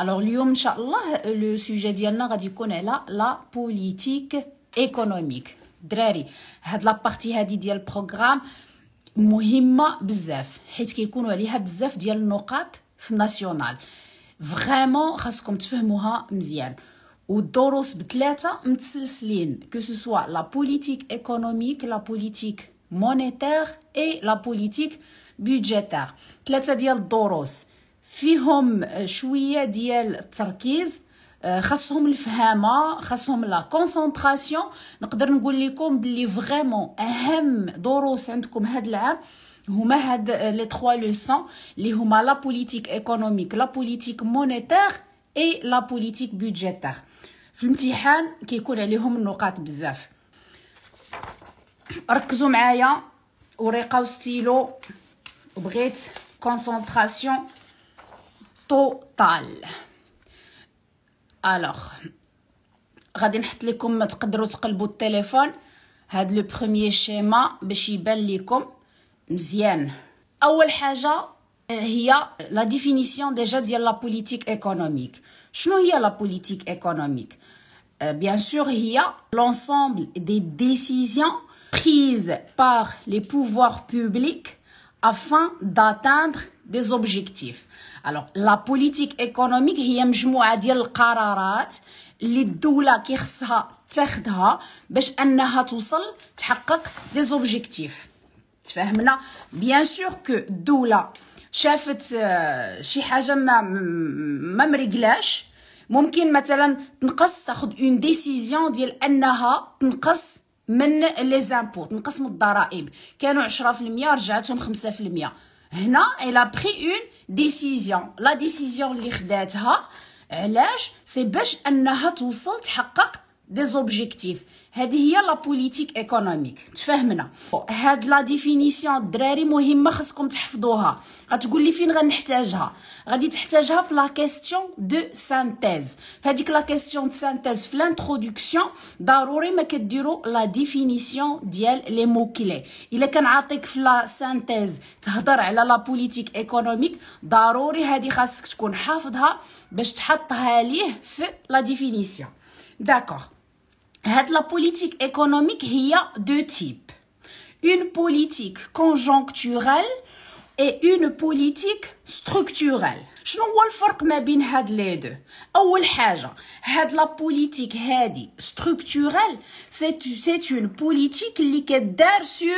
Alors, inshallah le sujet d'Yanna Radi connaît la, la politique économique. Dreri, la partie Hadi Dial programme, Mohima Bzef, et qui connaît la Bzef Dial Nokat national. Vraiment, c'est kom tu fais Moha Mzien. Ou Doros Bkleta Mtsilslin, que ce soit la politique économique, la politique monétaire et la politique budgétaire. Kleta Dial Doros. Doros. فيهم شويه ديال التركيز آه، خاصهم الفهامه خاصهم لا كونسونطراسيون نقدر نقول لكم بلي فريمون اهم دروس عندكم هاد العام هما هاد لي تخوا لوسون اللي هما لا بوليتيك ايكونوميك لا بوليتيك مونيتير اي لا بوليتيك بودجيتير في الامتحان كيكون عليهم النقاط بزاف ركزوا معايا ورقه وستيلو بغيت كونسونطراسيون Total. Alors, je vais vous montrer le téléphone. C'est le premier schéma pour vous montrer le La définition de la politique économique. Qu'est-ce la politique économique euh, Bien sûr, c'est l'ensemble des décisions prises par les pouvoirs publics afin d'atteindre des objectifs. الوغ لا بوليتيك ايكونوميك هي مجموعه ديال القرارات اللي الدوله كيخصها تاخدها باش انها توصل تحقق دي زوبجيكتيف تفهمنا بيان سور كو الدوله شافت آه، شي حاجه ما ما مريقلاش ممكن مثلا تنقص تاخذ اون ديسيزيون ديال انها تنقص من لي زامبو تنقص من الضرائب كانوا 10% رجعتهم 5% هنا الا بخي اون ديسيزيون لا ديسيزيون اللي خداتها علاش سي باش انها توصل تحقق دي زوبجيكتيف هذه هي لا بوليتيك ايكونوميك تفهمنا هاد لا ديفينيسيون الدراري مهمه خصكم تحفظوها غتقول لي فين غنحتاجها غادي تحتاجها في لا كيسيون دو سانتيز فهاديك لا كيسيون دو سانتيز في لانتروداكسيون ضروري ما كديروا لا ديفينيسيون ديال لي مو كلي الا كان عاطيك في لا سانتيز تهضر على لا بوليتيك ايكونوميك ضروري هادي خاصك تكون حافظها باش تحطها ليه في لا ديفينيسيون داكوغ هاد لا بوليتيك ايكونوميك هي دو تيب اون بوليتيك كونجونكتورال اي اون بوليتيك ستركتورال شنو هو الفرق ما بين هاد لي دو اول حاجه هاد لا بوليتيك هادي ستركتورال سي سي اون بوليتيك اللي كدار سور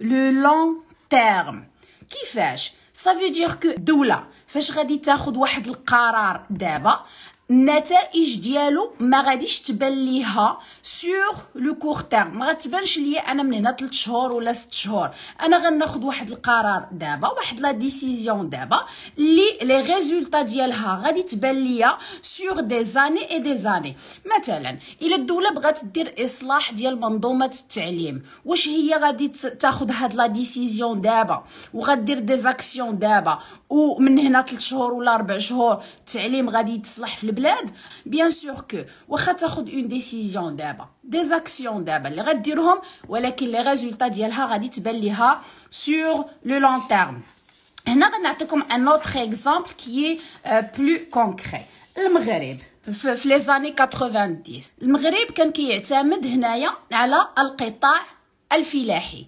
لو لون تيرم كيفاش سافي دير كو دوله فاش غادي تاخذ واحد القرار دابا النتائج ديالو ما غاديش تبان ليها سور لو كور تيرم ما غتبانش ليا انا من هنا 3 شهور ولا 6 شهور انا غناخذ واحد القرار دابا واحد لا ديسيزيون دابا لي لي ريزولطا ديالها غادي تبان ليا سور دي زاني اي دي زاني مثلا الا الدوله بغات دير اصلاح ديال منظومه التعليم واش هي غادي تاخذ هاد لا ديسيزيون دابا وغادير دي زاكسيون دابا ومن هنا 3 شهور ولا 4 شهور التعليم غادي يتصلح في البلاد البلاد بيان سور كو واخا تاخذ اون ديسيزيون دابا دي زاكسيون دابا اللي غديرهم ولكن لي ريزولطا ديالها غادي تبان ليها سور لو لون تيرم هنا غنعطيكم ان اوتر اكزامبل كي بلو كونكري المغرب في لي زاني 90 المغرب كان كيعتمد هنايا على القطاع الفلاحي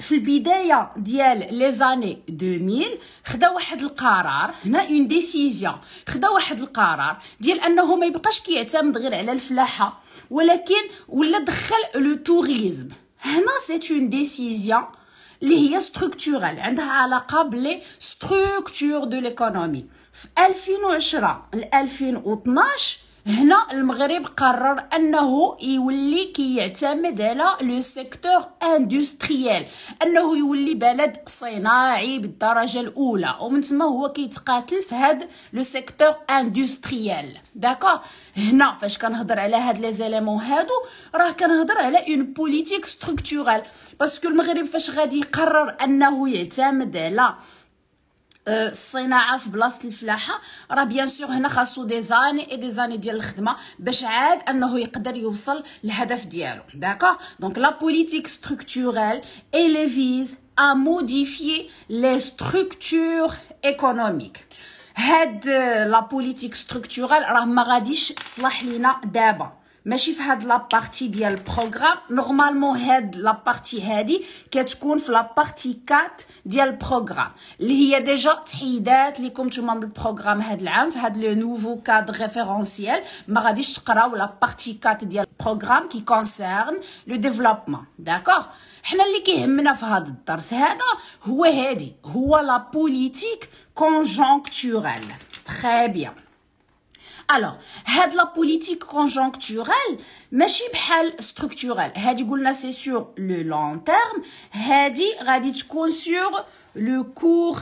في البدايه ديال لي زاني 2000 خدا واحد القرار هنا اون ديسيزيون خدا واحد القرار ديال انه ما يبقاش كيعتمد غير على الفلاحه ولكن ولا دخل لو توريزم هنا سي اون ديسيزيون اللي هي ستركتورال عندها علاقه بلي ستركتور دو ليكونومي في 2010 ل 2012 هنا المغرب قرر انه يولي كيعتمد على لو سيكتور اندستريال انه يولي بلد صناعي بالدرجه الاولى ومن تما هو كيتقاتل في هذا لو سيكتور اندستريال داكوغ هنا فاش كنهضر على هاد لي زيليمون هادو راه كنهضر على اون بوليتيك ستركتورال باسكو المغرب فاش غادي يقرر انه يعتمد على الصناعه في بلاصه الفلاحه راه بيان سور هنا خاصو دي زاني اي دي زاني ديال الخدمه باش عاد انه يقدر يوصل للهدف ديالو داكوغ دونك لا بوليتيك ستركتوريل اي لي فيز ا موديفيي لي ستركتور ايكونوميك هاد لا بوليتيك ستركتورال راه ما غاديش تصلح لينا دابا ماشي في هاد لابارتي ديال البروغرام نورمالمون هاد لابارتي هادي كتكون في لابارتي 4 ديال البروغرام اللي هي ديجا تحيدات ليكم نتوما من البروغرام هاد العام في هاد لو نوفو كاد ريفيرونسييل ما غاديش تقراو لابارتي 4 ديال البروغرام كي كونسيرن لو ديفلوبمون داكوغ حنا اللي كيهمنا في هاد الدرس هذا هو هادي هو لا بوليتيك كونجونكتورال تري بيان الوغ هاد لا بوليتيك كونجونكتورال ماشي بحال ستركتورال هادي قلنا سي سور لو لون تيرم هادي غادي تكون سور لو كور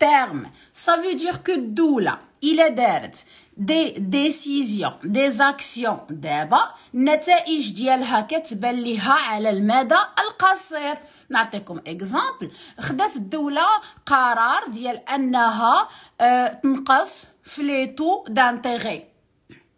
تيرم سا فو دير كو الدوله الا دارت دي ديسيزيون دي زاكسيون دابا النتائج ديالها كتبان ليها على المدى القصير نعطيكم اكزامبل خدات الدوله قرار ديال انها تنقص في لي تو دانتيغي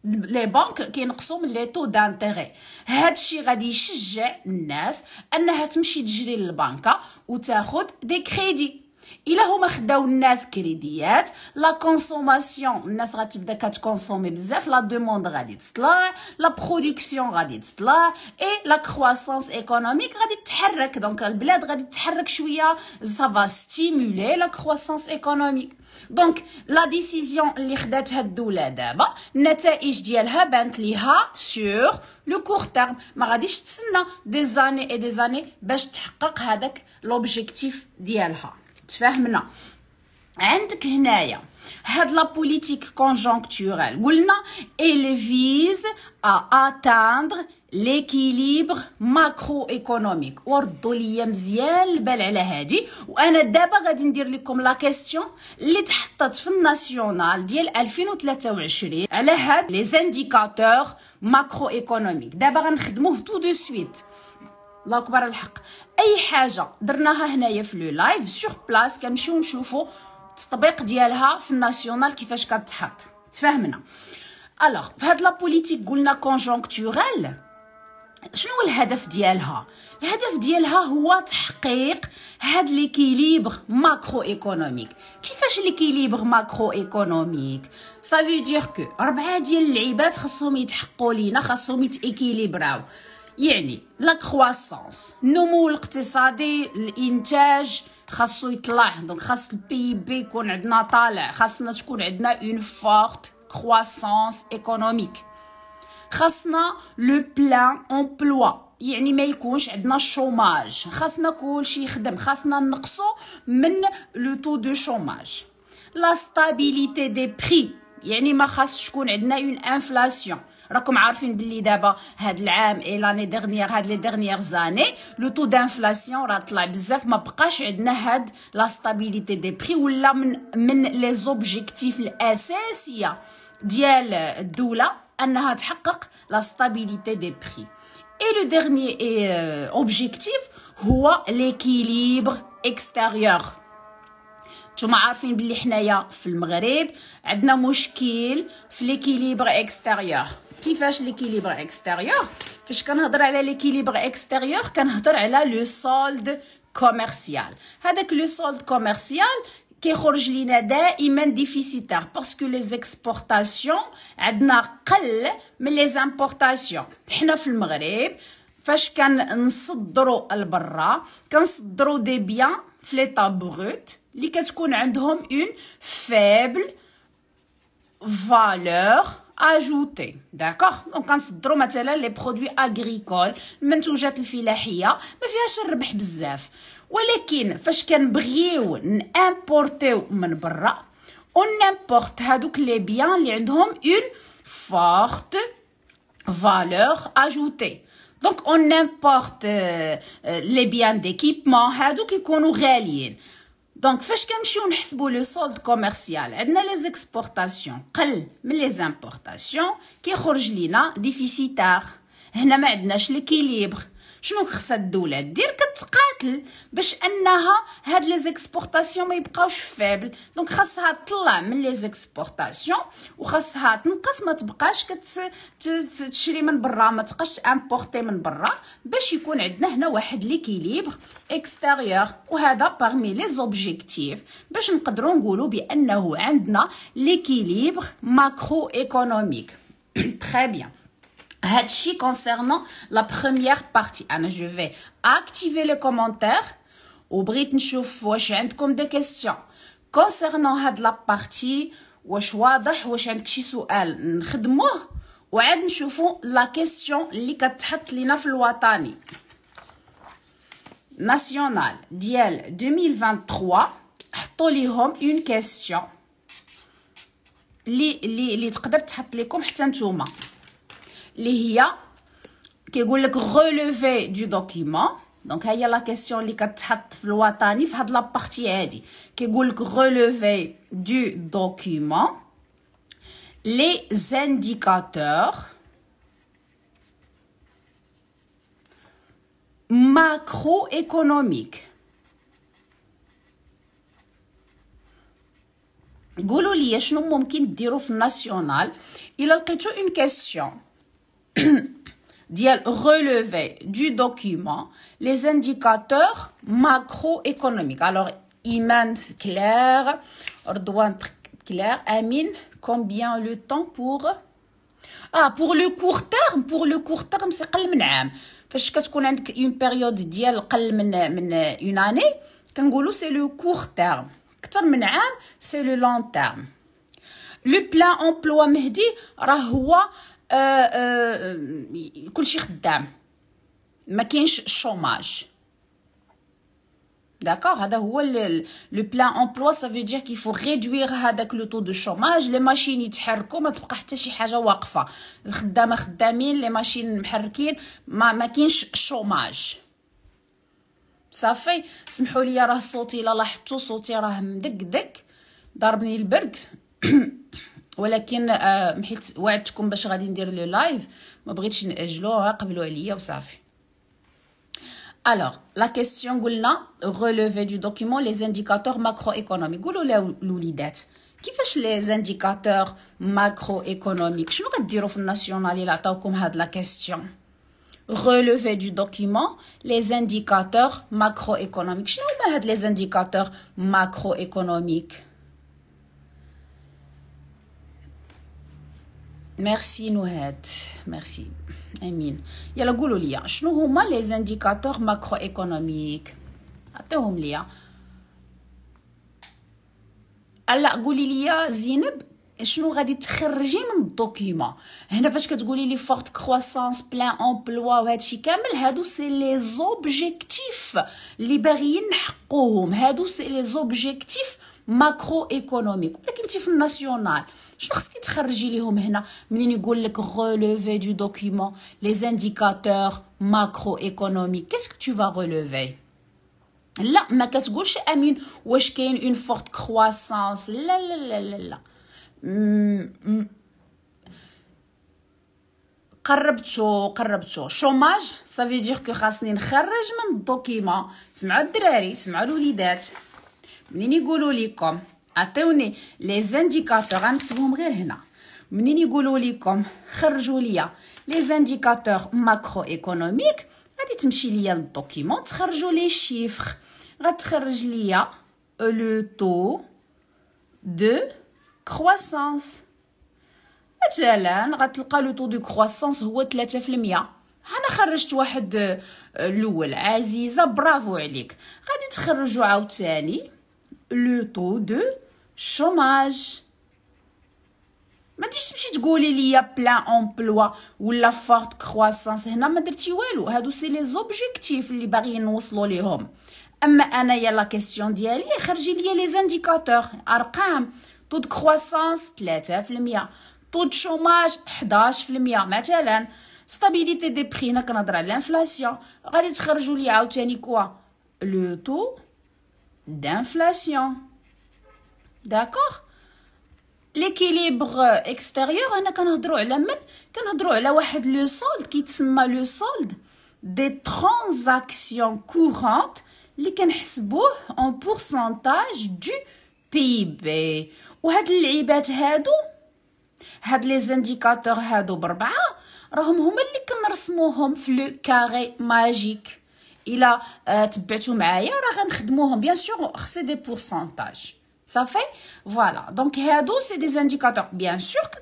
لي بنك كينقصوا من لي تو دانتيغي هذا الشيء غادي يشجع الناس انها تمشي تجري للبنكه وتاخذ دي كريدي الا هما خداو الناس كريديات لا كونسوماسيون الناس غتبدا كتكونسومي بزاف لا دوموند غادي تطلع لا برودكسيون غادي تطلع اي لا كرواسونس ايكونوميك غادي تتحرك دونك البلاد غادي تتحرك شويه سافا ستيمولي لا كرواسونس ايكونوميك دونك لا ديسيزيون اللي خداتها الدوله دابا النتائج ديالها بانت ليها سور لو كور تيرم ما غاديش تسنى دي زاني اي دي زاني باش تحقق هذاك لوبجيكتيف ديالها تفاهمنا عندك هنايا هاد لا بوليتيك كونجونكتورال قلنا elle فيز ا اتاندر ليكيليبر ماكرو ايكونوميك وردوا ليا مزيان البال على هادي وانا دابا غادي ندير لكم لا كيسيون اللي تحطت في الناسيونال ديال 2023 على هاد لي زانديكاتور ماكرو ايكونوميك دابا غنخدموه تو دو سويت الله اكبر الحق اي حاجه درناها هنايا في لو لايف سور بلاص كنمشيو نشوفو التطبيق ديالها في الناسيونال كيفاش كتحط تفاهمنا الوغ في هاد لا بوليتيك قلنا كونجونكتورال شنو الهدف ديالها الهدف ديالها هو تحقيق هاد ليكيليبر ماكرو ايكونوميك كيفاش ليكيليبر ماكرو ايكونوميك سافي دير كو ربعه ديال اللعيبات خاصهم يتحققوا لينا خاصهم يتيكيليبراو يعني لا كرواسونس النمو الاقتصادي الانتاج خاصو يطلع دونك خاص البي بي يكون عندنا طالع خاصنا تكون عندنا اون فورت كرواسونس ايكونوميك خاصنا لو بلان امبلوا يعني ما يكونش عندنا الشوماج خاصنا كلشي يخدم خاصنا نقصو من لو تو دو شوماج لا ستابيليتي دي بري يعني ما خاصش تكون عندنا اون انفلاسيون راكم عارفين باللي دابا هاد العام اي لاني ديغنيير هاد لي ديغنيير زاني لو تو دانفلاسيون راه طلع بزاف ما بقاش عندنا هاد لا ستابيليتي دي بري ولا من من لي زوبجيكتيف الاساسيه ديال الدوله انها تحقق لا ستابيليتي دي بري اي لو ديرني اوبجيكتيف هو ليكيليبر اكستيريور نتوما عارفين بلي حنايا في المغرب عندنا مشكل في ليكيليبر اكستيريور كيفاش ليكيليبر اكستيريور فاش كنهضر على ليكيليبر اكستيريور كنهضر على لو سولد كوميرسيال هذاك لو سولد كوميرسيال كيخرج لينا دائما ديفيسيتار باسكو لي زيكسبورطاسيون عندنا قل من لي زامبورطاسيون حنا في المغرب فاش كنصدروا البرا كنصدروا دي بيان في لي طابغوت qui ont une faible valeur ajoutée. D'accord Donc, quand on se dit que les produits agricoles sont en train de se faire, ils ont un peu de rebuff. Mais, si on veut importer les biens, on importe les biens qui ont une forte valeur ajoutée. Donc, on importe euh, les biens d'équipement qui sont en réalité. Donc, si qu'on ait eu le solde commercial, et n'a les exportations, n'a que les importations qui ont eu des déficits, et n'a pas eu l'équilibre. شنو خصها الدوله دير كتقاتل باش انها هاد لي زيكسبورطاسيون ما يبقاوش فابل دونك خاصها تطلع من لي زيكسبورطاسيون وخاصها تنقص ما تبقاش كتشري من برا ما تبقاش امبورتي من برا باش يكون عندنا هنا واحد ليكيليبر اكستيريور وهذا باغمي لي زوبجيكتيف باش نقدروا نقولوا بانه عندنا ليكيليبر ماكرو ايكونوميك تري بيان Hachi concernant la première partie. je vais activer les commentaires. Ou Britney Chouffou, vous comme des questions. Concernant la partie, ou je vois vous ou des questions. Ou je vais vous la question qui est la question de la Ouattani. National, Diel 2023, je une question. Li li li tu peux te comme il y a un relevé du document. Donc, il y a la question qui est en train de se faire. a une partie qui est en train de se faire. Il y a un relevé du document. Les indicateurs macroéconomiques. Si vous avez une question, vous avez une question. relever du document les indicateurs macroéconomiques. Alors, Iman clair, Erdouane clair, Amin, combien le temps pour ah pour le court terme pour le court terme c'est le من que فاش كتكون a une période dial une année c'est le court terme c'est le long terme le plein emploi Mehdi, راه آه، آه، كلشي خدام ما كاينش الشوماج D'accord هو le لو بلان ça veut دير كيفو faut هذاك لو طو دو شوماج لي ماشين يتحركو ما تبقى حتى شي حاجه واقفه الخدامه خدامين لي ماشين محركين ما ما كاينش شوماج صافي سمحوا لي راه صوتي لا لاحظتوا صوتي راه مدقدق ضربني البرد ولكن حيت وعدتكم باش غادي ندير لو لايف ما بغيتش ناجلوها قبلوا عليا وصافي Alors, la question قلنا relevé du document les indicateurs macroéconomiques. قولوا لي الوليدات كيفاش les indicateurs macroéconomiques شنو غديروا في الناسيونال اللي عطاوكم هاد لا كيسيون relevé du document les indicateurs macroéconomiques. شنو هما هاد les indicateurs macroéconomiques ميرسي نهاد ميرسي امين يلا قولوا لي شنو هما لي زانديكاتور ماكرو ايكونوميك عطيهم لي الا قولي لي زينب شنو غادي تخرجي من الدوكيومون هنا فاش كتقولي لي فورت كروسانس بلان امبلوا وهادشي كامل هادو سي لي زوبجيكتيف اللي باغيين نحقوهم هادو سي لي زوبجيكتيف ماكرو ايكونوميك ولكن انتي في الناسيونال شنو خصك تخرجي ليهم هنا منين يقول لك غولوفي دو دوكيومون لي زانديكاتور ماكرو ايكونوميك كيسك تو فا غولوفي لا ما كتقولش امين واش كاين اون فورت كرواسانس لا لا لا لا لا قربتو قربتو شوماج سافي دير كو خاصني نخرج من الدوكيما سمعوا الدراري سمعوا الوليدات منين يقولوا لكم عطيوني لي زانديكاتور غنكتبهم غير هنا منين يقولوا لكم خرجوا ليا لي زانديكاتور ماكرو ايكونوميك غادي تمشي ليا للدوكيمون تخرجوا لي شيفر غتخرج ليا لو تو دو كرواسانس مثلا غتلقى لو تو دو كرواسانس هو 3% انا خرجت واحد آه، الاول عزيزه برافو عليك غادي تخرجوا عاوتاني le taux de chômage. Tu dis si tu goûles il y a plein emploi ou la forte croissance. Tu ma dirti walu, hadou c'est les objectifs li baghin nwoslo lihom. Mais ana ya la question dialy, kharji liya les indicateurs, arqam, taux de croissance 3%, taux de chômage 11%, matalan, stabilité des prix, nakhna dra l'inflation, ghadi tkharjou liya outani quoi? Le taux d'inflation. D'accord ليكيليبر اكستيريور انا كنهضروا على من كنهضروا على واحد لو سولد كيتسمى لو سولد دي ترانزاكسيون كورونت اللي كنحسبوه اون بورسونتاج دو بي بي وهاد اللعيبات هادو هاد لي زانديكاتور هادو بربعه راهم هما اللي كنرسموهم في لو كاري ماجيك Il a, euh, bien sûr, c'est des pourcentages. Ça fait? Voilà. Donc, c'est des indicateurs. Bien sûr que,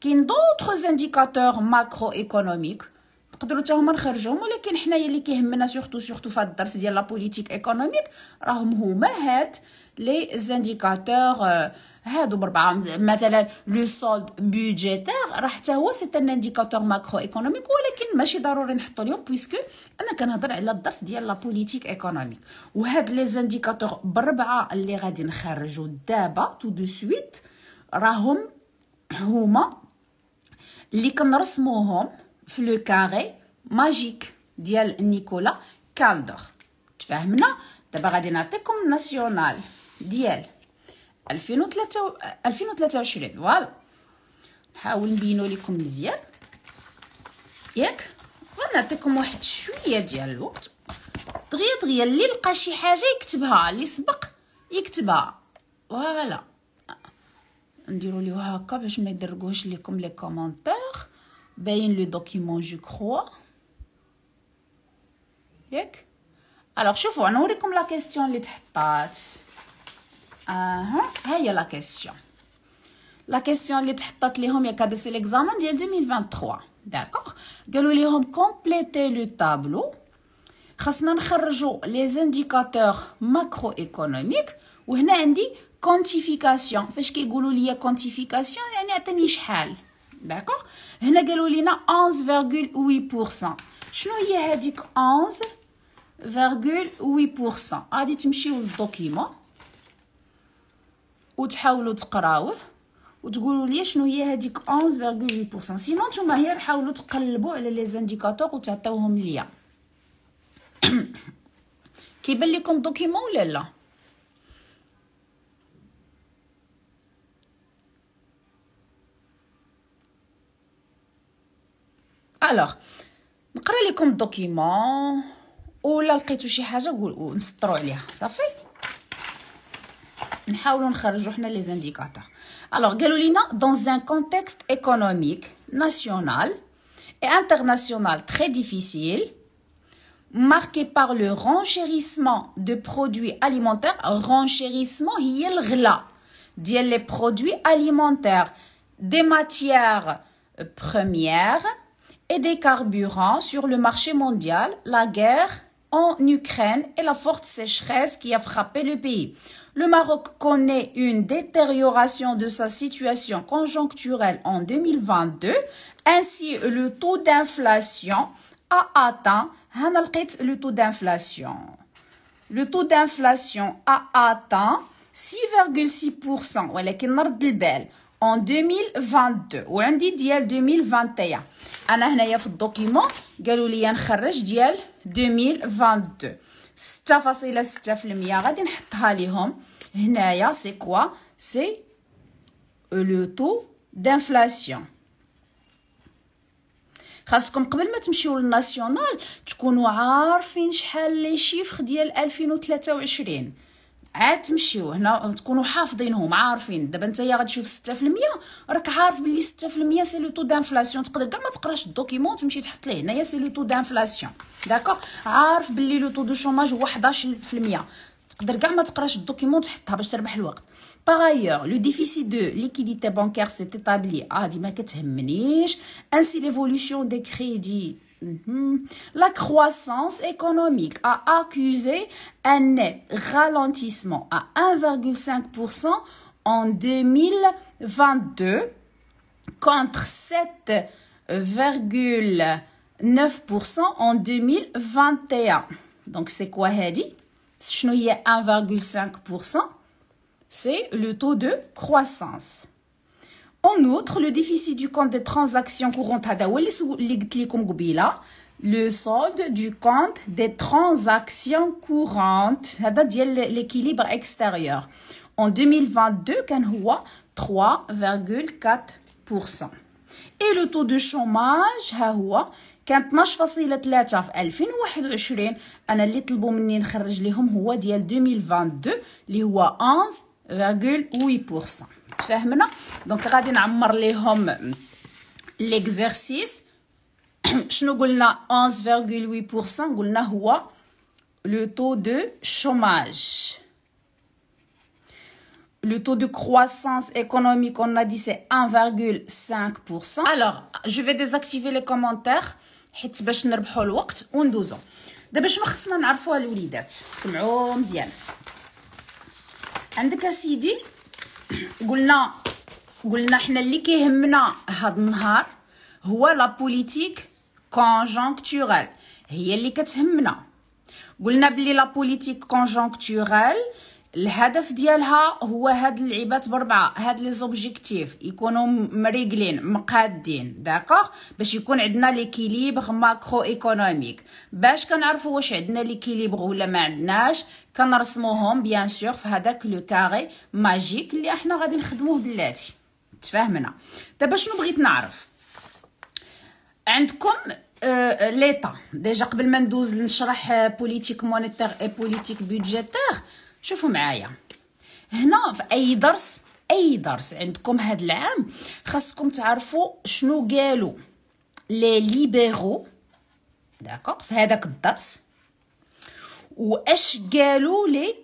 qu'il y a d'autres indicateurs macroéconomiques. نقدروا حتى هما نخرجوهم ولكن حنايا اللي كيهمنا سورتو سورتو في الدرس ديال لا بوليتيك ايكونوميك راهم هما هاد لي زانديكاتور آه، هادو بربعه مثلا لو سولد بودجيتير راه حتى هو سي ان انديكاتور ماكرو ايكونوميك ولكن ماشي ضروري نحطو اليوم بويسكو انا كنهضر على الدرس ديال لا بوليتيك ايكونوميك وهاد لي زانديكاتور بربعه اللي غادي نخرجو دابا تو دو سويت راهم هما اللي كنرسموهم في لو كاري ماجيك ديال نيكولا كالدور تفاهمنا دابا غادي نعطيكم ناسيونال ديال 2023 2023 فوالا نحاول نبينو لكم مزيان ياك غنعطيكم واحد شويه ديال الوقت دغيا دغيا اللي لقى شي حاجه يكتبها اللي سبق يكتبها فوالا نديرو ليه هكا باش ما يدرقوش لكم لي كومونتير ben, le document, je crois. Yek? Alors, je vois, nous comme la question, les tahtat. Uh-huh. Ah, uh -huh. la question. La question, les tahtat, les hommes, il y a c'est l'examen, 2023. D'accord Nous avons complété le tableau. Nous avons fait les indicateurs macroéconomiques. Et nous avons dit quantification. Qu'est-ce qu'il y a quantification Il y a un échelle. داكوغ هنا قالوا لينا 11.8% شنو هي هذيك 11.8% غادي تمشيو للدوكيمون وتحاولوا تقراوه وتقولوا لي شنو هي هذيك 11.8% سينو نتوما غير حاولوا تقلبوا على لي زانديكاتور وتعطيوهم ليا كيبان لكم دوكيمون ولا لا Alors, je vais vous lire un document les indicateurs. Alors, Galolina, dans un contexte économique national et international très difficile, marqué par le renchérissement de produits alimentaires, renchérissement, il le dit les produits alimentaires des matières premières, et des carburants sur le marché mondial, la guerre en Ukraine et la forte sécheresse qui a frappé le pays. Le Maroc connaît une détérioration de sa situation conjoncturelle en 2022, ainsi le taux d'inflation a atteint le taux d'inflation. Le taux d'inflation a atteint 6,6%. en 2022 وعندي ديال 2021 انا هنايا في الدوكيمون قالوا لي نخرج ديال 2022 6.6% غادي نحطها لهم هنايا سي كوا سي لو تو دانفلاسيون خاصكم قبل ما تمشيو للناسيونال تكونوا عارفين شحال لي شيفر ديال 2023 عاد تمشيو هنا تكونوا حافظينهم عارفين دابا نتايا غتشوف 6% راك عارف بلي 6% سي لو تو دانفلاسيون تقدر كاع ما تقراش الدوكيمون تمشي تحط ليه هنايا سي لو تو دانفلاسيون داكوغ عارف بلي لو تو دو شوماج هو 11% تقدر كاع ما تقراش الدوكيمون تحطها باش تربح الوقت باغايور لو ديفيسي دو ليكيديتي بانكير سي تابلي اه دي كتهمنيش انسي ليفولوسيون دي كريدي Mhm. La croissance économique a accusé un net ralentissement à 1,5% en 2022 contre 7,9% en 2021. Donc c'est quoi Hedi Si je 1,5%, c'est le taux de croissance. En outre, le déficit du compte des transactions courantes, le solde du compte des transactions courantes, l'équilibre extérieur. En 2022, 3,4%. Et le taux de chômage, كان 12.3 في 2021 انا اللي طلبوا مني نخرج لهم هو ديال 2022 اللي هو 11.8% donc, تفهمنا دونك غادي نعمر l'exercice. ليكزيرسيس شنو قلنا 11.8% قلنا هو Le taux de chômage. Le taux de croissance économique, on a dit, c'est 1,5%. Alors, je vais désactiver les commentaires. Hits bach que wakt, un douzon. De bach makhsna n'arfou al-oulidat. Sam'oum ziyan. Andeka sidi, قلنا قلنا حنا اللي كيهمنا هاد النهار هو لا بوليتيك كونجونكتورال هي اللي كتهمنا قلنا بلي لا بوليتيك كونجونكتورال الهدف ديالها هو هاد اللعيبات بربعه هاد لي زوبجيكتيف يكونوا مريقلين مقادين داكوغ باش يكون عندنا ليكيليبغ ماكرو ايكونوميك باش كنعرفوا واش عندنا ليكيليبغ ولا ما عندناش كنرسموهم بيان سور في هذاك لو كاري ماجيك اللي احنا غادي نخدموه بلاتي تفاهمنا دابا شنو بغيت نعرف عندكم آه ليطا ديجا قبل ما ندوز نشرح بوليتيك مونيتير اي بوليتيك بودجيتير شوفوا معايا هنا في اي درس اي درس عندكم هاد العام خاصكم تعرفوا شنو قالوا لي ليبيرو داكوغ في هذاك الدرس واش قالوا لي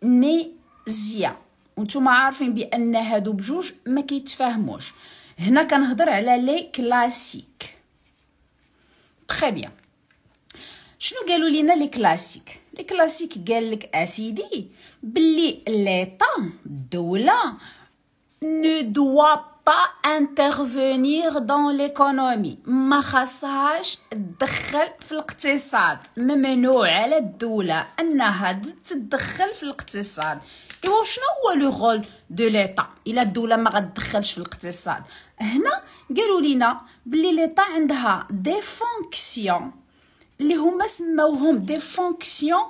كينيزيا وانتم عارفين بان هادو بجوج ما كيتفاهموش هنا كنهضر على لي كلاسيك تري بيان شنو قالوا لينا لي كلاسيك الكلاسيك قال لك اسيدي بلي ليطا الدوله نو دوا با انترفينير دون ليكونومي ما خاصهاش تدخل في الاقتصاد ممنوع على الدوله انها تتدخل في الاقتصاد ايوا شنو هو لو رول دو ليطا الا الدوله ما غتدخلش في الاقتصاد هنا قالوا لينا بلي ليطا عندها دي فونكسيون les humas ont des fonctions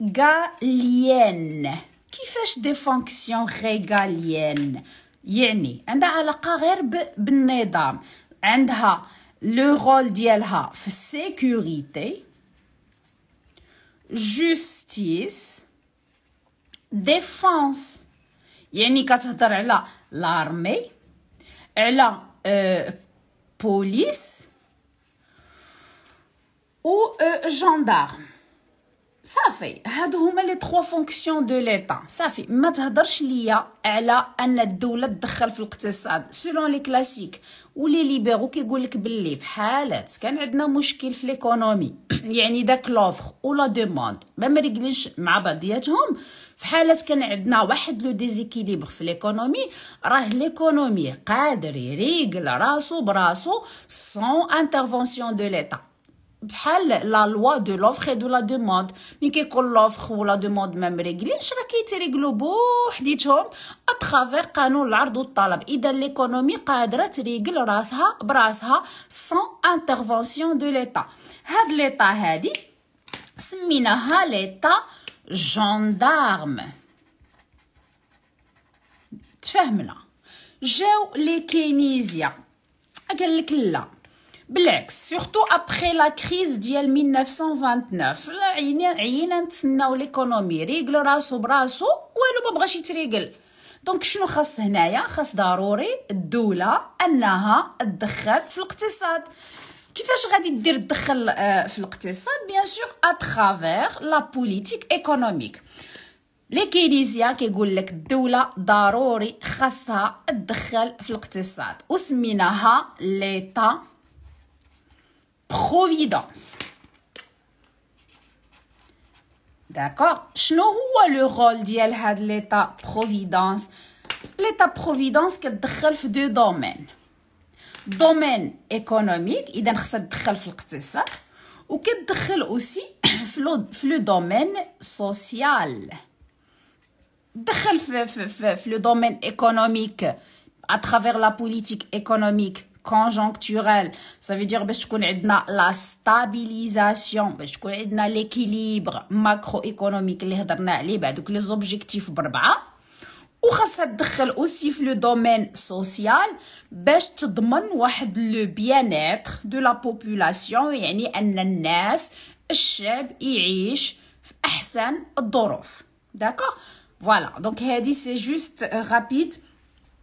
régaliennes. Qui fait des fonctions régaliennes? Yenni, anda carrière qarer b'nedam. Ben anda le rôle de la sécurité, justice, défense. Yenni la ala l'armée, ala la euh, police. ou euh, gendarme صافي هادو هما لي تخوا فونكسيون دو ليطا صافي ما تهضرش ليا على ان الدوله تدخل في الاقتصاد سولون لي كلاسيك ولي ليبرو كيقول لك باللي في حالات كان عندنا مشكل في ليكونومي يعني داك لوفر ولا ديموند ما مريقلينش مع بعضياتهم في حالات كان عندنا واحد لو ديزيكيليبر في ليكونومي راه ليكونومي قادر يريقل راسو براسو سون انترفونسيون دو ليطا بحال لا لوا دو لوفر اي دو لا دوموند ملي كيكون لوفر ولا دوموند ما مريقلينش راه كيتريقلوا بوحديتهم اترافير قانون العرض والطلب اذا ليكونومي قادره تريقل راسها براسها سون انترفونسيون دو ليطا هاد ليطا هادي سميناها ليطا جوندارم تفهمنا جاو لي كينيزيا قال لك لا بالعكس سورتو ابخي لا كريز ديال 1929 عينا عينا نتسناو ليكونومي ريغل راسو براسو والو ما بغاش يتريغل دونك شنو خاص هنايا خاص ضروري الدوله انها تدخل في الاقتصاد كيفاش غادي دير تدخل في الاقتصاد بيان سور اترافير لا بوليتيك ايكونوميك لي كينيزيان كيقول لك الدوله ضروري خاصها تدخل في الاقتصاد وسميناها ليتا providence. D'accord Je est le rôle de l'état providence. L'état providence qui est deux domaines. Domaine économique, il est ou aussi dans le domaine social. le domaine économique, à travers la politique économique, conjoncturel ça veut dire باش تكون عندنا la stabilisation باش تكون عندنا l'équilibre macroéconomique اللي هضرنا عليه بهذوك لي زوبجيكتيف بربعه وخاصها تدخل اوسي في لو دومين سوسيال باش تضمن واحد لو بيان اتر دو لا بوبولاسيون يعني ان الناس الشعب يعيش في احسن الظروف داكوغ فوالا دونك هادي سي جوست غابيد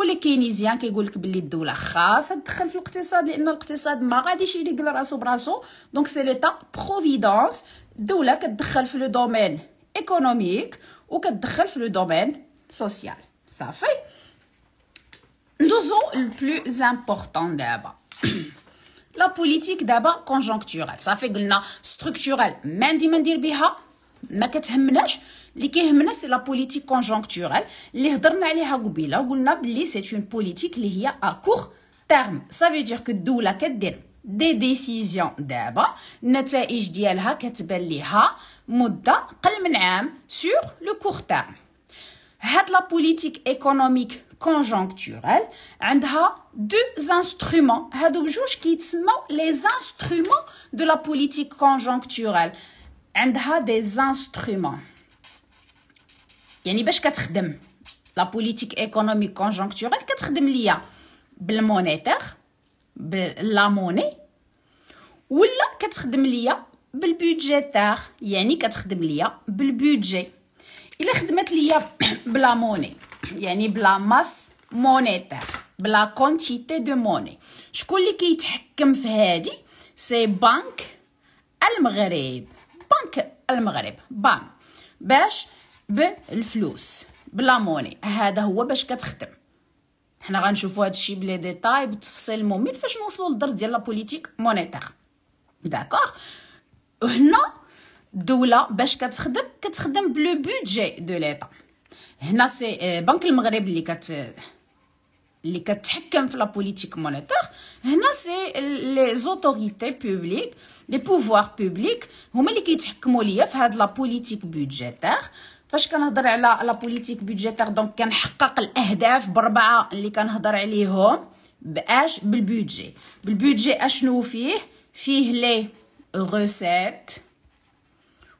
والكينيزيان كيقول لك باللي الدوله خاصها تدخل في الاقتصاد لان الاقتصاد ما غاديش يليق لراسو براسو دونك سي ليتا بروفيدونس الدوله كتدخل في لو دومين ايكونوميك وكتدخل في لو دومين سوسيال صافي ندوزو البلو امبورطون دابا لا بوليتيك دابا كونجونكتورال صافي قلنا ستركتورال ما عندي ما ندير بها ما كتهمناش Ce qui est la politique conjoncturelle. ce qui est goubila. c'est une politique à court terme. Ça veut dire que d'où la quête des décisions d'abord, n'est-ce pas? Je dirai la quête de la sur le court terme. Cette la politique économique conjoncturelle a deux instruments. Ça nous joue les instruments de la politique conjoncturelle. A des instruments. يعني باش كتخدم لا بوليتيك ايكونوميك كونجونكتورال كتخدم ليا بالمونيتير بلا موني ولا كتخدم ليا بالبيدجيتير يعني كتخدم ليا بالبيدجي الا خدمت ليا بلا موني يعني بلا ماس مونيتير بلا كونتيتي دو موني شكون اللي كيتحكم في هادي سي بنك المغرب بنك المغرب بان باش بالفلوس بلا موني هذا هو باش كتخدم حنا غنشوفوا هذا الشيء بلي ديتاي بالتفصيل الممل فاش نوصلوا للدرس ديال لا بوليتيك مونيتير داكوغ هنا الدوله باش كتخدم كتخدم بلو بودجي دو ليطا هنا سي آه، بنك المغرب اللي كت اللي كتحكم في لا بوليتيك مونيتير هنا سي لي زوتوريتي بوبليك لي بوفوار بوبليك هما اللي كيتحكموا ليا في هاد لا بوليتيك بودجيتير فاش كنهضر على لا بوليتيك بودجيتير دونك كنحقق الاهداف بربعه اللي كنهضر عليهم باش بالبودجي بالبودجي اشنو فيه فيه لي غوسيت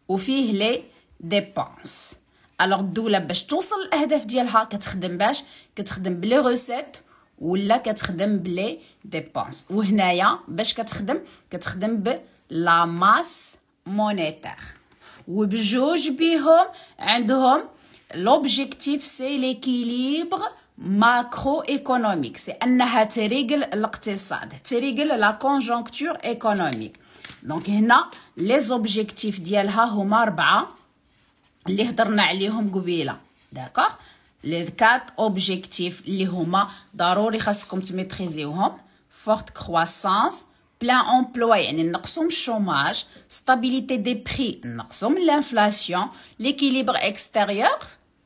وفيه لي ديبونس الوغ الدوله باش توصل الاهداف ديالها كتخدم باش كتخدم بلي غوسيت ولا كتخدم بلي ديبونس وهنايا باش كتخدم كتخدم بلا ماس مونيتير وبجوج بيهم عندهم لوبجيكتيف سي ليكيليبر ماكرو ايكونوميك سي انها تريجل الاقتصاد تريجل لا كونجونكتور ايكونوميك دونك هنا لي زوبجيكتيف ديالها هما اربعه اللي هضرنا عليهم قبيله داكوغ لي كات اوبجيكتيف اللي هما ضروري خاصكم تميتريزيوهم فورت كرواسانس plein emploi, nous sommes chômage, stabilité des prix, sommes l'inflation, l'équilibre extérieur,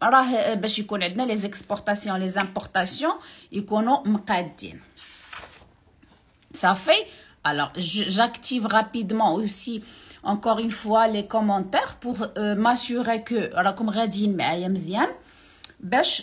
راه باش les exportations, les importations, يكونوا مقادين. Ça fait, alors j'active rapidement aussi, encore une fois, les commentaires pour euh, m'assurer que, alors comme me mais Ayam Zian, باش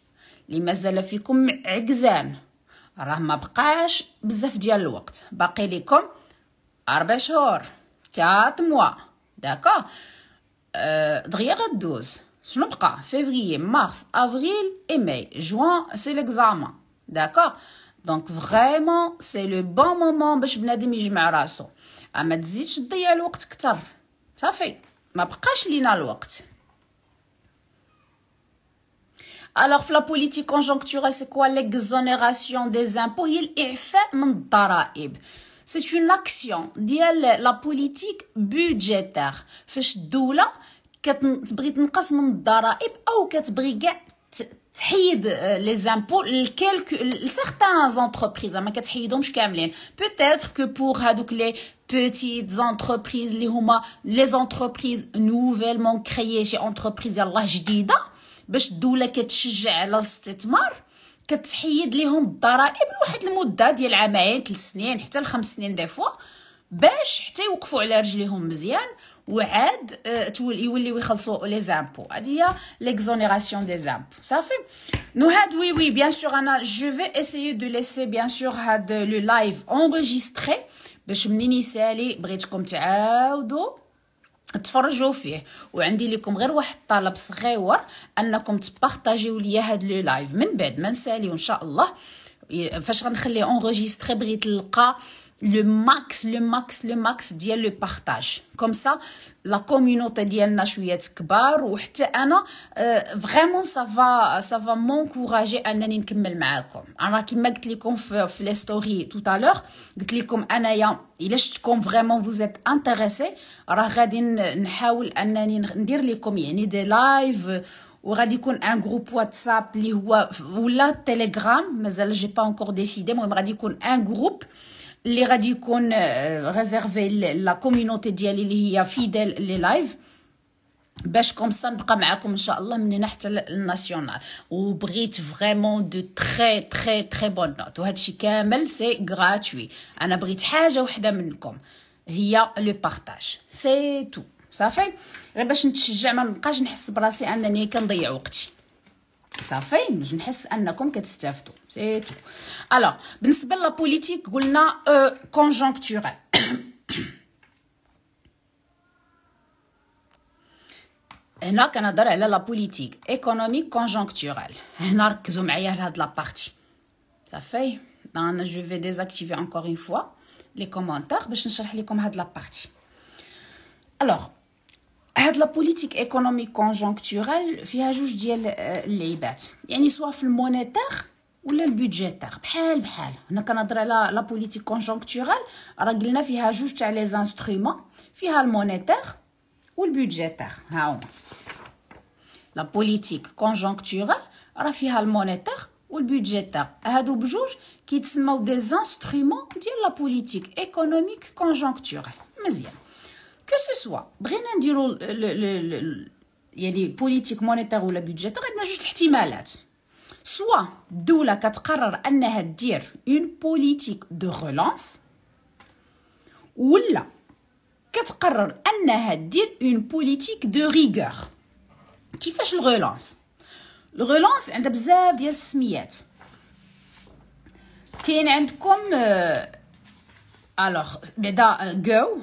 اللي مازال فيكم عكزان راه ما بقاش بزاف ديال الوقت باقي لكم اربع شهور كات موا داكوغ أه دغيا غدوز شنو بقى فيفري مارس افريل اي ماي جوان سي ليكزام داكوغ دونك فريمون سي لو بون مومون باش بنادم يجمع راسو اما تزيدش تضيع الوقت كتر صافي ما بقاش لينا الوقت alors la politique conjoncturelle c'est quoi l'exonération des impôts il est c'est une action dit-elle la politique budgétaire فاش doula, كتبغي تنقص les impôts quelques certains entreprises ما hein, كتحيدهمش peut-être que pour les petites entreprises les les entreprises nouvellement créées chez entreprises Allah باش الدوله كتشجع على الاستثمار كتحيد ليهم الضرائب لواحد المده ديال عامين ثلاث سنين حتى لخمس سنين دي فوا باش حتى يوقفوا على رجليهم مزيان وعاد آه، يوليو يخلصوا لي زامبو هذه هي ليكزونيراسيون دي زامبو صافي نو هاد وي وي بيان سور انا جو في اسيي دو ليسي بيان سور هاد لو لايف انريجستري باش منين يسالي بغيتكم تعاودوا تفرجوا فيه وعندي لكم غير واحد الطلب صغيور انكم تبارطاجيو ليا هاد لو لايف من بعد ما نساليو وان شاء الله فاش غنخليه اونغوجيستري بغيت نلقى le max, le max, le max, dit le partage. Comme ça, la communauté dit Nashuyet Kbar, ou Ana, euh, vraiment, ça va, ça va m'encourager à Nanin Kimmel Maakom. Ana, qui m'a dit comme fait les story tout à l'heure, dit cliquer comme Anaya, il est comme vraiment vous êtes intéressé, alors, radin, à Ananin, dire les comme il y a des lives, ou radikoun un groupe WhatsApp, ou la Telegram, mais elle, j'ai pas encore décidé, moi, il m'a un groupe, اللي غادي يكون ريزيرفي لا كوميونيتي ديالي اللي هي فيدال لي لايف باش كومسا نبقى معاكم ان شاء الله من هنا حتى الناسيونال وبغيت فريمون دو تري تري تري بون نوت وهادشي كامل سي غراتوي انا بغيت حاجه وحده منكم هي لو بارطاج سي تو صافي غير باش نتشجع ما نبقاش نحس براسي انني كنضيع وقتي ça fait, je ne pense à n'importe qui de ce type, c'est tout. Alors, en la politique, on a euh, conjoncturel. Elle a Canada, elle a la politique, économique conjoncturelle. Elle a que je me suis partie. Ça fait. je vais désactiver encore une fois les commentaires, pour que je cherche les de la partie. Alors. La politique économique conjoncturelle, elle a un rôle de l'élite. cest soit le monétaire ou le budgétaire, de toutes on parle de la politique conjoncturelle, on dit qu'elle a un rôle les instruments, le monétaire ou le budgétaire. Voilà. La politique conjoncturelle, elle a un rôle dans le monétaire ou le budgétaire. Ce sont des instruments de la politique économique conjoncturelle. C'est كو سو بغينا نديرو يعني بوليتيك مونيتير ولا بيدجيتير عندنا جوج الاحتمالات سوا الدوله كتقرر انها دير اون بوليتيك دو غولونس ولا كتقرر انها دير اون بوليتيك دو ريغور كيفاش الغولونس الغولونس عندها بزاف ديال السميات كاين عندكم الوغ بعدا غو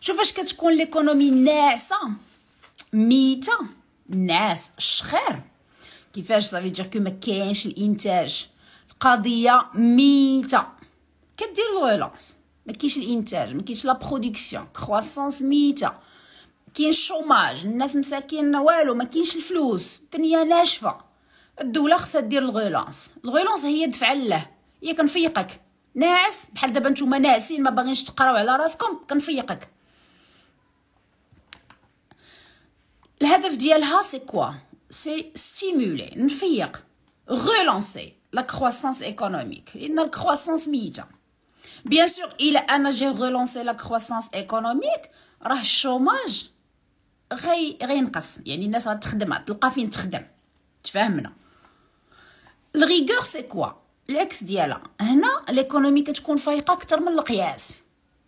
شوف اش كتكون ليكونومي ناعسه ميته نعاس شخير كيفاش صافي دير كو ما كاينش الانتاج القضيه ميته كدير الغولونس ما كاينش الانتاج ما كاينش لا برودكسيون كرواسونس ميته كاين الشوماج الناس مساكين والو ما كاينش الفلوس الدنيا ناشفه الدوله خصها دير الغولونس الغولونس هي دفع له هي كنفيقك ناعس بحال دابا نتوما ناعسين ما باغينش تقراو على راسكم كنفيقك الهدف ديالها سي كوا سي ستيمولي نفيق غولونسي لا كروسونس ايكونوميك لان الكروسونس ميته بيان سور الى انا جي غولونسي لا كروسونس ايكونوميك راه الشوماج غي غينقص يعني الناس غتخدم تلقى فين تخدم تفهمنا الريغور سي كوا العكس ديالها هنا ليكونومي كتكون فايقه اكثر من القياس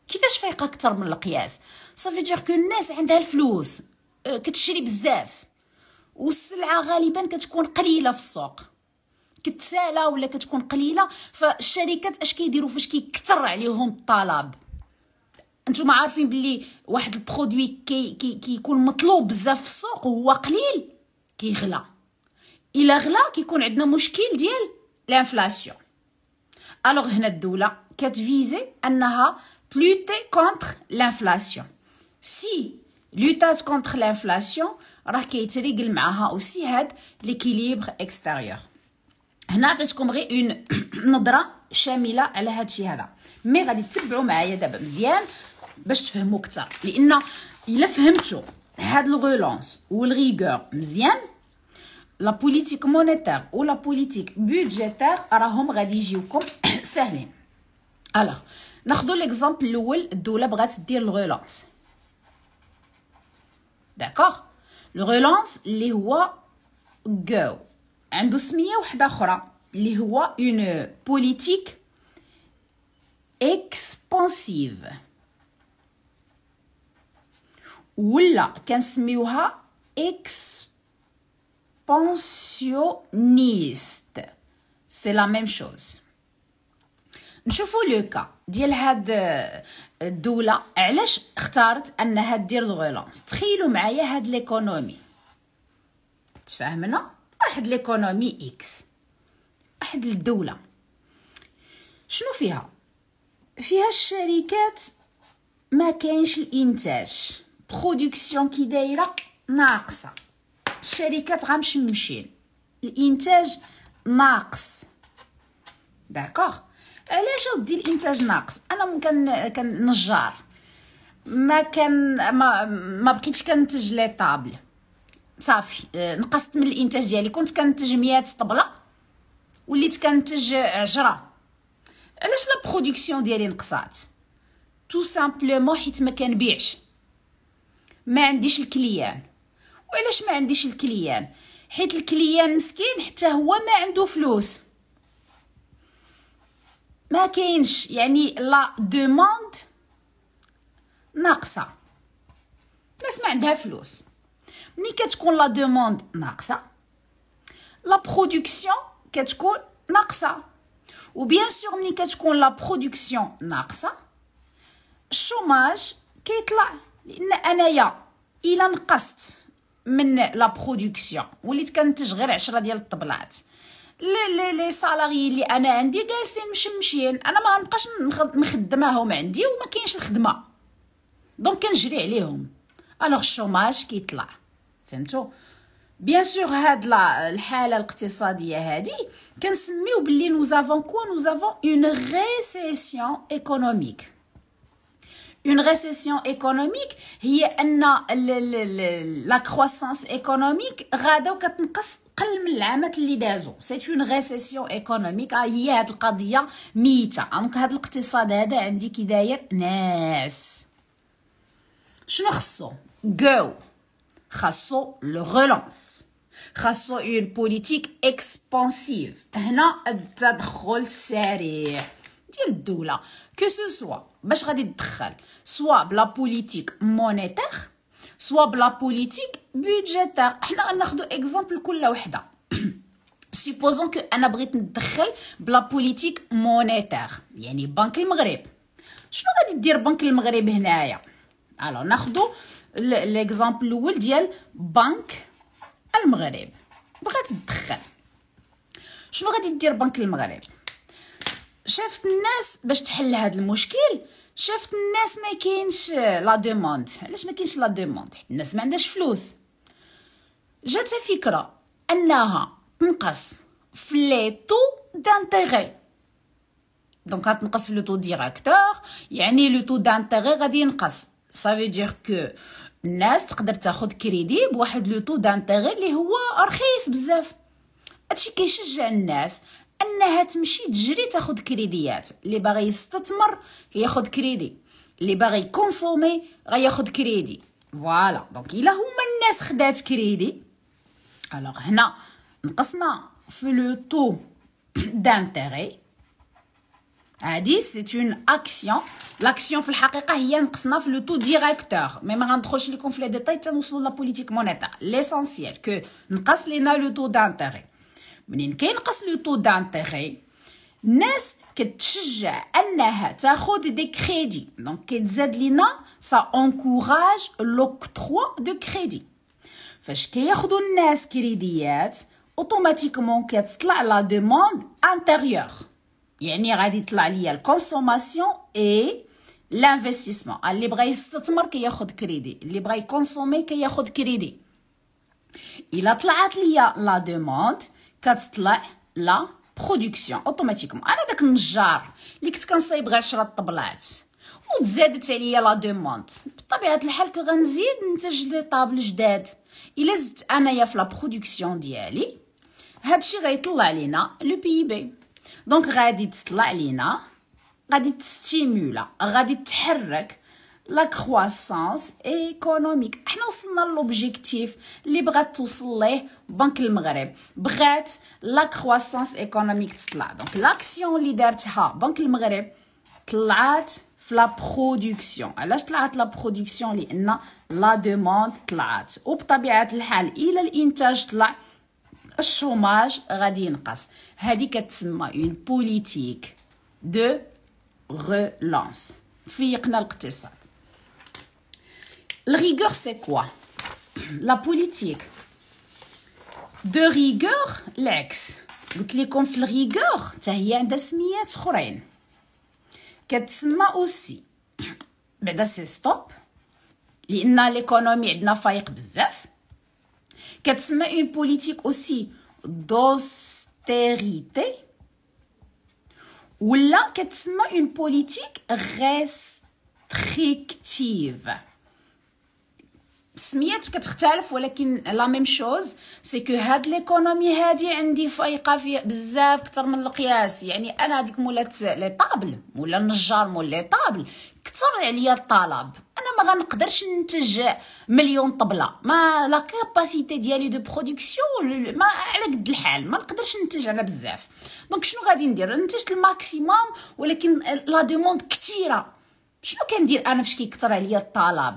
كيفاش فايقه اكثر من القياس صافي دير كو الناس عندها الفلوس آه، كتشري بزاف والسلعه غالبا كتكون قليله في السوق كتسالى ولا كتكون قليله فالشركات اش كيديروا فاش كيكثر عليهم الطلب انتم عارفين بلي واحد البرودوي كي كي كيكون مطلوب بزاف في السوق وهو قليل كيغلى الا غلى كيكون عندنا مشكل ديال الانفلاسيون الوغ هنا الدوله كتفيزي انها بلوتي كونتر الانفلاسيون سي لوتاز كونتخ لانفلاسيون راه كيتريقل معاها اوسي هاد ليكيليبر اكستيريور هنا عطيتكم غير اون نظره شامله على هادشي هذا مي غادي تبعو معايا دابا مزيان باش تفهموا اكثر لان الا فهمتوا هاد الغولونس والريغور مزيان لا بوليتيك مونيتير ولا بوليتيك بودجيتير راهم غادي يجيوكم ساهلين الوغ ناخذوا ليكزامبل الاول الدوله بغات دير الغولونس D'accord Le relance, les go. Un douce une politique expansive. Ou qu'est-ce expansionniste. C'est la même chose. Je vous le cas. الدوله علاش اختارت انها دير غولونس تخيلوا معايا هاد ليكونومي تفاهمنا واحد ليكونومي اكس واحد الدوله شنو فيها فيها الشركات ما كاينش الانتاج برودكسيون كي دايره ناقصه الشركات غمشمشين الانتاج ناقص داكوغ علاش ودي الانتاج ناقص انا ممكن كان نجار ما كان ما, ما بقيتش كنتج لي طابل صافي آه، نقصت من الانتاج ديالي كنت كنتج 100 طبله وليت كنتج عجره علاش لا برودكسيون ديالي نقصات تو سامبلومون حيت ما كنبيعش ما عنديش الكليان وعلاش ما عنديش الكليان حيت الكليان مسكين حتى هو ما عنده فلوس ما كاينش يعني لا دوموند ناقصه الناس ما عندها فلوس ملي كتكون لا دوموند ناقصه لا برودكسيون كتكون ناقصه وبيان سور ملي كتكون لا برودكسيون ناقصه الشوماج كيطلع لان انايا الا نقصت من لا برودكسيون وليت كنتج غير عشرة ديال الطبلات لي لي لي سالاري اللي انا عندي جالسين مشمشين انا ما غنبقاش نخدمهم عندي وما كاينش الخدمه دونك كنجري عليهم الوغ الشوماج كيطلع فهمتوا بيان سور هاد الحاله الاقتصاديه هادي كنسميو بلي نو زافون كو نو زافون اون ريسيسيون ايكونوميك اون ريسيسيون ايكونوميك هي ان لا كروسانس ايكونوميك غادا وكتنقص اقل من العامات اللي دازو سيت اون ريسيسيون ايكونوميك هي هاد القضيه ميته دونك هاد الاقتصاد هذا عندي كي داير ناعس شنو خصو جو خاصو لو غولونس خاصو اون بوليتيك اكسبانسيف هنا التدخل السريع ديال الدوله كو سو سوا باش غادي تدخل سوا بلا بوليتيك مونيتير سوا بلا بوليتيك بودجيتير حنا غناخدو اكزامبل كل وحده سيبوزون كو انا بغيت ندخل بلا بوليتيك مونيتير يعني بنك المغرب شنو غادي دير بنك المغرب هنايا الو ناخدو ليكزامبل الاول ديال بنك المغرب بغات تدخل شنو غادي دير بنك المغرب شافت الناس باش تحل هذا المشكل شفت الناس ما كاينش لا دوموند علاش ما كاينش لا دوموند حيت الناس ما عندهاش فلوس جات فكره انها تنقص في لي تو دانتيغي دونك غتنقص في لو تو ديراكتور يعني لو تو دانتيغي غادي ينقص سافي دير كو الناس تقدر تاخد كريدي بواحد لو تو دانتيغي اللي هو رخيص بزاف هادشي كيشجع الناس انها تمشي تجري تاخذ كريديات اللي باغي يستثمر ياخذ كريدي اللي باغي كونسومي غياخذ كريدي فوالا دونك الا هما الناس خدات كريدي الوغ هنا نقصنا في لو تو دانتيغي هادي سي اون اكسيون لاكسيون في الحقيقه هي نقصنا في لو تو ديريكتور مي ما غندخلش لكم في لي ديتاي حتى نوصلوا لا بوليتيك مونيتير ليسونسييل كو نقص لينا لو تو دانتيغي منين كينقص لو طو دانتيغي الناس كتشجع انها تاخذ دي كريدي دونك كيتزاد لينا سا اونكوراج لوكتخوا دو كريدي فاش كياخذوا الناس كريديات اوتوماتيكمون كتطلع لا دوموند انتيريور يعني غادي يطلع ليا الكونسوماسيون اي لانفستيسمون اللي بغى يستثمر كياخذ كريدي اللي بغى يكونسومي كياخذ كريدي الا طلعت ليا لا دوموند كتطلع لا برودكسيون اوتوماتيكمون انا داك النجار اللي كنت كنصايب غير 10 طبلات وتزادت عليا لا دوموند بطبيعه الحال كو غنزيد ننتج لي طابل جداد الا زدت انايا في لا برودكسيون ديالي هادشي غيطلع لينا لو بي بي دونك غادي تطلع لينا غادي تستيمولا غادي تحرك لا كرواسونس ايكونوميك حنا وصلنا لوبجيكتيف اللي بغات توصل ليه بنك المغرب بغات لا كرواسونس ايكونوميك تطلع دونك لاكسيون اللي دارتها بنك المغرب طلعات في لا برودكسيون علاش طلعت لا برودكسيون لان لا دوموند طلعت وبطبيعه الحال الى الانتاج طلع الشوماج غادي ينقص هذه كتسمى اون بوليتيك دو غولونس فيقنا الاقتصاد La rigueur, c'est quoi La politique. De rigueur, l'ex. Vous les le rigueur, c'est un Qu'est-ce aussi Mais ben, aussi c'est stop. L'économie est pas fait Qu'est-ce une politique aussi d'austérité Ou là, qu'est-ce une politique restrictive السميات كتختلف ولكن لا ميم شوز سي كو هاد ليكونومي هادي عندي فايقه في بزاف كتر من القياس يعني انا هذيك مولات لي طابل ولا النجار مول لي طابل كثر عليا الطلب انا ما غنقدرش ننتج مليون طبله ما لا كاباسيتي ديالي دو برودكسيون ما على قد الحال ما نقدرش ننتج انا بزاف دونك شنو غادي ندير ننتجت الماكسيموم ولكن لا دوموند كثيره شنو كندير انا فاش كيكثر عليا الطلب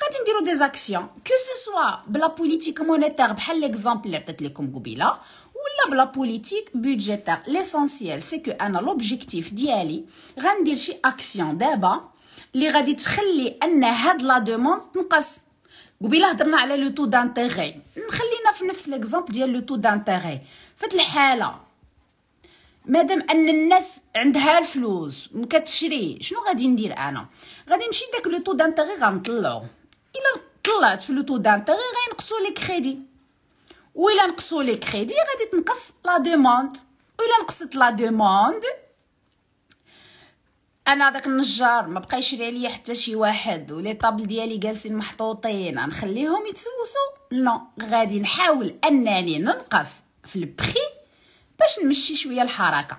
غادي نديرو دي زاكسيون كو سوسوا بلا بوليتيك مونيتير بحال ليكزامبل اللي عطيت لكم قبيله ولا بلا بوليتيك بودجيتير ليسونسييل سي كو انا لوبجيكتيف ديالي غندير شي اكسيون دابا اللي غادي تخلي ان هاد لا دوموند تنقص قبيله هضرنا على لو تو دانتيغي نخلينا في نفس ليكزامبل ديال لو تو دانتيغي فهاد الحاله مادام ان الناس عندها الفلوس وكتشري شنو غادي ندير انا غادي نمشي داك لو تو دانتيغي غنطلعو الا طلعت في تو دانتيغي غينقصوا لي كريدي و الا نقصوا لي كريدي غادي تنقص لا دوموند و الا نقصت لا دوموند انا داك النجار ما بقى يشري عليا حتى شي واحد ولي طابل ديالي جالسين محطوطين غنخليهم يتسوسوا نو غادي نحاول انني ننقص في البخي باش نمشي شويه الحركه